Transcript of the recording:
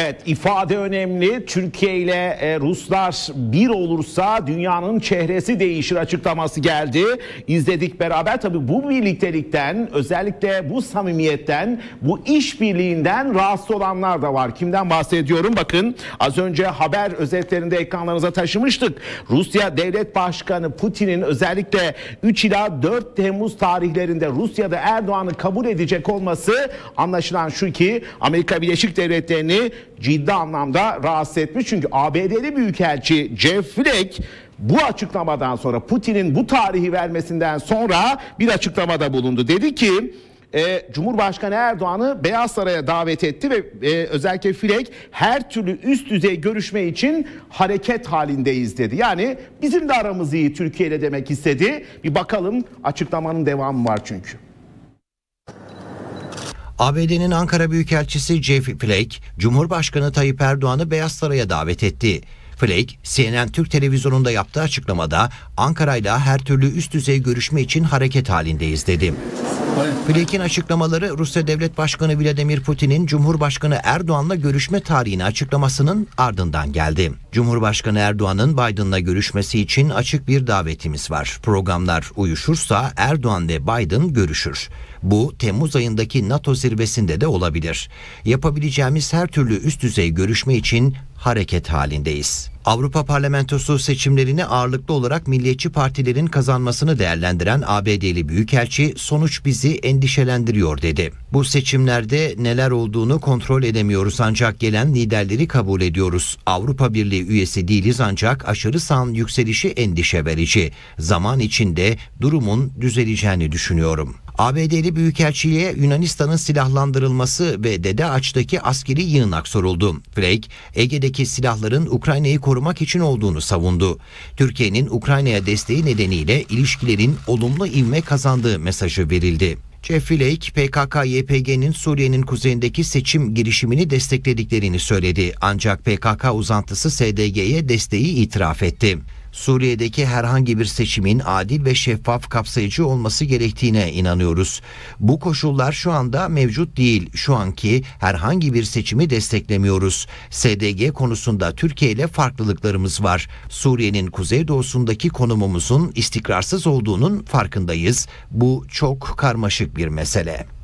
Evet ifade önemli. Türkiye ile e, Ruslar bir olursa dünyanın çehresi değişir açıklaması geldi. İzledik beraber tabi bu birliktelikten özellikle bu samimiyetten bu işbirliğinden rahatsız olanlar da var. Kimden bahsediyorum? Bakın az önce haber özetlerinde ekranlarınıza taşımıştık. Rusya Devlet Başkanı Putin'in özellikle 3 ila 4 Temmuz tarihlerinde Rusya'da Erdoğan'ı kabul edecek olması anlaşılan şu ki Amerika Birleşik Devletleri'ni ciddi anlamda rahatsız etmiş. Çünkü ABD'li Büyükelçi Jeff Flake bu açıklamadan sonra Putin'in bu tarihi vermesinden sonra bir açıklamada bulundu. Dedi ki e, Cumhurbaşkanı Erdoğan'ı Beyaz Saray'a davet etti ve e, özellikle Filek her türlü üst düzey görüşme için hareket halindeyiz dedi. Yani bizim de aramız iyi Türkiye ile demek istedi. Bir bakalım açıklamanın devamı var çünkü. ABD'nin Ankara Büyükelçisi Jeff Flake, Cumhurbaşkanı Tayyip Erdoğan'ı Beyaz Saray'a davet etti. Flake, CNN Türk televizyonunda yaptığı açıklamada Ankara'yla her türlü üst düzey görüşme için hareket halindeyiz dedi. Plek'in açıklamaları Rusya Devlet Başkanı Vladimir Putin'in Cumhurbaşkanı Erdoğan'la görüşme tarihini açıklamasının ardından geldi. Cumhurbaşkanı Erdoğan'ın Biden'la görüşmesi için açık bir davetimiz var. Programlar uyuşursa Erdoğan ve Biden görüşür. Bu Temmuz ayındaki NATO zirvesinde de olabilir. Yapabileceğimiz her türlü üst düzey görüşme için hareket halindeyiz. Avrupa Parlamentosu seçimlerini ağırlıklı olarak milliyetçi partilerin kazanmasını değerlendiren ABD'li büyükelçi sonuç bizi endişelendiriyor dedi. Bu seçimlerde neler olduğunu kontrol edemiyoruz ancak gelen liderleri kabul ediyoruz. Avrupa Birliği üyesi değiliz ancak aşırı sağın yükselişi endişe verici. Zaman içinde durumun düzeleceğini düşünüyorum. ABD'li Büyükelçiliğe Yunanistan'ın silahlandırılması ve Dede Aç'taki askeri yığınak soruldu. Flake, Ege'deki silahların Ukrayna'yı korumak için olduğunu savundu. Türkiye'nin Ukrayna'ya desteği nedeniyle ilişkilerin olumlu ivme kazandığı mesajı verildi. Jeff Flake, PKK-YPG'nin Suriye'nin kuzeyindeki seçim girişimini desteklediklerini söyledi. Ancak PKK uzantısı SDG'ye desteği itiraf etti. Suriye'deki herhangi bir seçimin adil ve şeffaf kapsayıcı olması gerektiğine inanıyoruz. Bu koşullar şu anda mevcut değil. Şu anki herhangi bir seçimi desteklemiyoruz. SDG konusunda Türkiye ile farklılıklarımız var. Suriye'nin kuzeydoğusundaki konumumuzun istikrarsız olduğunun farkındayız. Bu çok karmaşık bir mesele.